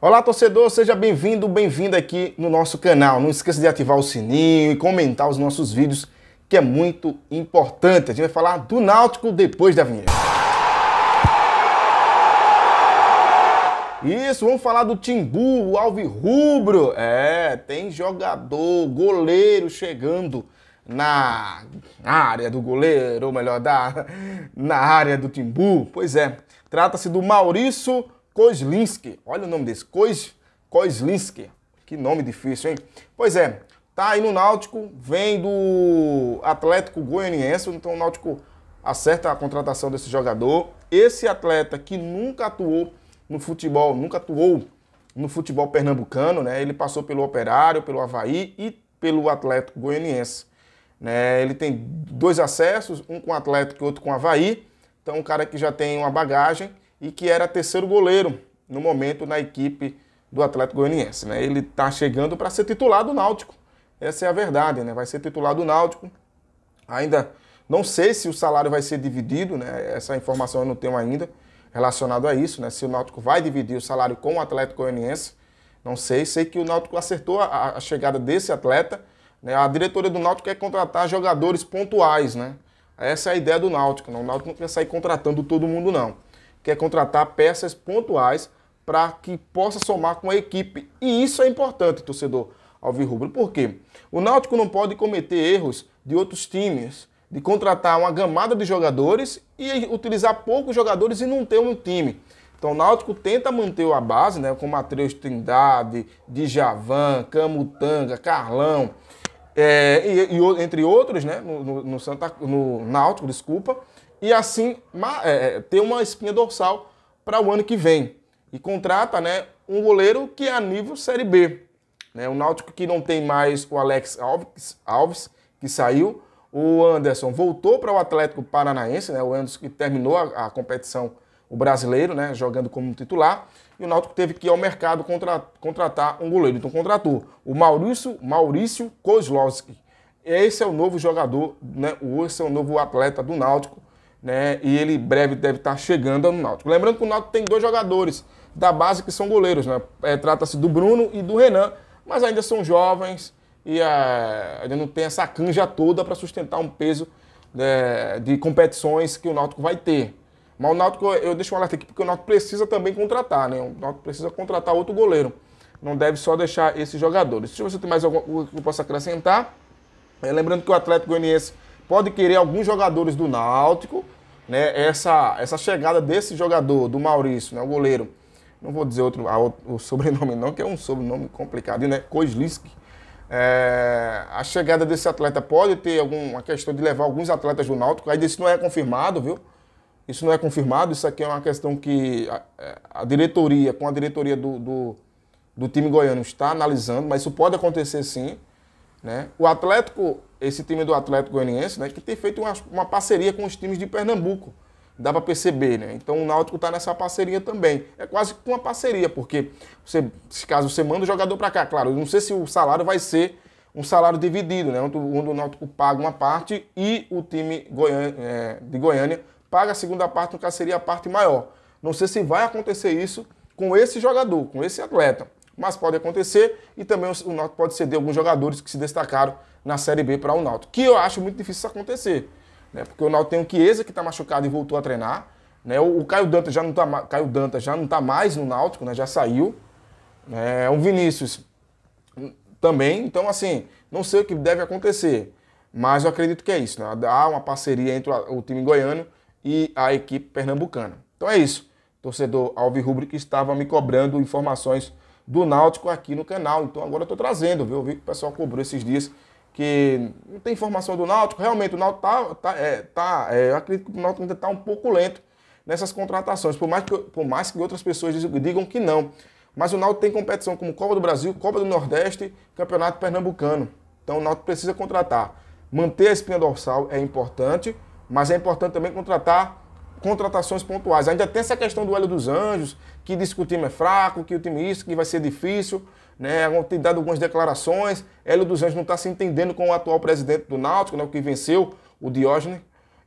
Olá torcedor, seja bem-vindo, bem-vinda aqui no nosso canal. Não esqueça de ativar o sininho e comentar os nossos vídeos, que é muito importante. A gente vai falar do Náutico depois da vinheta. Isso, vamos falar do Timbu, o Alves Rubro. É, tem jogador, goleiro chegando na área do goleiro, ou melhor, da, na área do Timbu. Pois é, trata-se do Maurício Kozlinski. Olha o nome desse, Koz, Kozlinski. Que nome difícil, hein? Pois é, tá aí no Náutico, vem do Atlético Goianiense, então o Náutico acerta a contratação desse jogador. Esse atleta que nunca atuou no futebol, nunca atuou no futebol pernambucano, né? Ele passou pelo Operário, pelo Havaí e pelo Atlético Goianiense. Né? Ele tem dois acessos, um com o Atlético e outro com o Havaí. Então, um cara que já tem uma bagagem e que era terceiro goleiro no momento na equipe do Atlético Goianiense. Né? Ele está chegando para ser titular do Náutico. Essa é a verdade, né? Vai ser titular do Náutico. Ainda não sei se o salário vai ser dividido, né? Essa informação eu não tenho ainda relacionado a isso, né? Se o Náutico vai dividir o salário com o Atlético Goianiense, não sei. Sei que o Náutico acertou a, a chegada desse atleta. Né? A diretoria do Náutico quer contratar jogadores pontuais, né? Essa é a ideia do Náutico. Né? O Náutico não quer sair contratando todo mundo, não que é contratar peças pontuais para que possa somar com a equipe. E isso é importante, torcedor alvirrubro. Por quê? O Náutico não pode cometer erros de outros times, de contratar uma gamada de jogadores e utilizar poucos jogadores e não ter um time. Então o Náutico tenta manter a base, né, com Matheus Trindade, Djavan, Camutanga, Carlão, é, e, e, entre outros, né, no, no, Santa, no Náutico, desculpa, e assim é, é ter uma espinha dorsal para o ano que vem. E contrata né, um goleiro que é a nível Série B. Né, o Náutico que não tem mais o Alex Alves, Alves que saiu, o Anderson voltou para o Atlético Paranaense, né, o Anderson que terminou a, a competição, o brasileiro, né, jogando como titular, e o Náutico teve que ir ao mercado contra, contratar um goleiro. Então contratou o Maurício, Maurício Kozlowski. Esse é o novo jogador, né, esse é o novo atleta do Náutico, né? E ele breve deve estar tá chegando no Náutico. Lembrando que o Náutico tem dois jogadores da base que são goleiros, né? É, Trata-se do Bruno e do Renan, mas ainda são jovens e é, ainda não tem essa canja toda para sustentar um peso é, de competições que o Náutico vai ter. Mas o Náutico, eu deixo um alerta aqui, porque o Náutico precisa também contratar, né? O Náutico precisa contratar outro goleiro. Não deve só deixar esses jogadores. Se você tem mais alguma coisa que eu possa acrescentar, é, lembrando que o Atlético Goianiense pode querer alguns jogadores do Náutico, né, essa, essa chegada desse jogador, do Maurício, né, o goleiro, não vou dizer outro, a, o sobrenome não, que é um sobrenome complicado, né, Kozliski, é, a chegada desse atleta pode ter alguma questão de levar alguns atletas do Náutico, ainda isso não é confirmado, viu? Isso não é confirmado, isso aqui é uma questão que a, a diretoria, com a diretoria do, do, do time goiano, está analisando, mas isso pode acontecer sim. Né? O Atlético esse time do Atlético Goianiense, né, que tem feito uma, uma parceria com os times de Pernambuco. Dá para perceber, né? Então o Náutico está nessa parceria também. É quase que uma parceria, porque você, caso você manda o jogador para cá, claro, não sei se o salário vai ser um salário dividido, né? Onde, o Náutico paga uma parte e o time Goiânia, é, de Goiânia paga a segunda parte, no caso seria a parte maior. Não sei se vai acontecer isso com esse jogador, com esse atleta mas pode acontecer. E também o Náutico pode ceder alguns jogadores que se destacaram na Série B para o Náutico, que eu acho muito difícil isso acontecer, né? Porque o Náutico tem o Chiesa, que está machucado e voltou a treinar, né? O, o Caio Dantas já não está Caio Dantas já não tá mais no Náutico, né? Já saiu. né? o é Vinícius também, então assim, não sei o que deve acontecer, mas eu acredito que é isso, né? Há uma parceria entre o time goiano e a equipe pernambucana. Então é isso. Torcedor Alvi Rubri que estava me cobrando informações do Náutico aqui no canal. Então agora eu estou trazendo, viu? Eu vi que o pessoal cobrou esses dias que não tem informação do Náutico. Realmente, o Náutico tá, tá, é, tá é, eu acredito que o Náutico ainda está um pouco lento nessas contratações, por mais que, por mais que outras pessoas digam que não. Mas o Náutico tem competição como Copa do Brasil, Copa do Nordeste, Campeonato Pernambucano. Então o Náutico precisa contratar. Manter a espinha dorsal é importante, mas é importante também contratar contratações pontuais. Ainda tem essa questão do Hélio dos Anjos, que diz que o time é fraco, que o time isso, que vai ser difícil. Né? Tem dado algumas declarações. Hélio dos Anjos não está se entendendo com o atual presidente do Náutico, né? que venceu o Diógenes,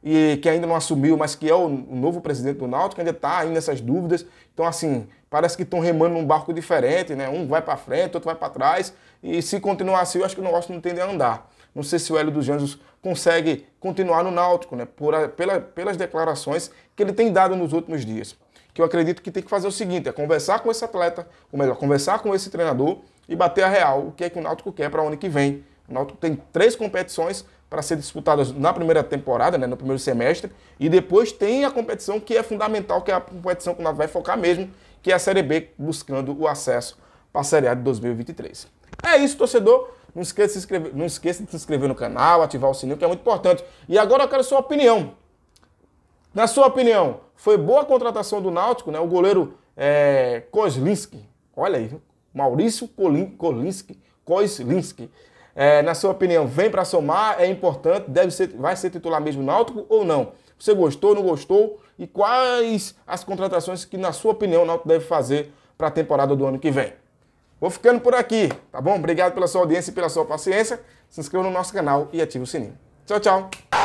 e que ainda não assumiu, mas que é o novo presidente do Náutico, ainda está ainda nessas dúvidas. Então, assim, parece que estão remando num barco diferente, né? Um vai para frente, outro vai para trás. E se continuar assim, eu acho que o negócio não tende a andar. Não sei se o Hélio dos Anjos consegue continuar no Náutico, né? Por a, pela, pelas declarações que ele tem dado nos últimos dias. Que eu acredito que tem que fazer o seguinte: é conversar com esse atleta, ou melhor, conversar com esse treinador e bater a real o que é que o Náutico quer para o ano que vem. O Náutico tem três competições para ser disputadas na primeira temporada, né, no primeiro semestre, e depois tem a competição que é fundamental, que é a competição que o Náutico vai focar mesmo, que é a Série B, buscando o acesso para a Série A de 2023. É isso, torcedor. Não esqueça de se inscrever, não esqueça de se inscrever no canal, ativar o sininho, que é muito importante. E agora eu quero sua opinião. Na sua opinião, foi boa a contratação do Náutico, né? O goleiro é, Kozlinski. Olha aí, Maurício Kolin, Kolinski, Kozlinski. É, na sua opinião, vem para somar, é importante, deve ser, vai ser titular mesmo Náutico ou não? Você gostou, não gostou? E quais as contratações que, na sua opinião, o Náutico deve fazer para a temporada do ano que vem? Vou ficando por aqui, tá bom? Obrigado pela sua audiência e pela sua paciência. Se inscreva no nosso canal e ative o sininho. Tchau, tchau!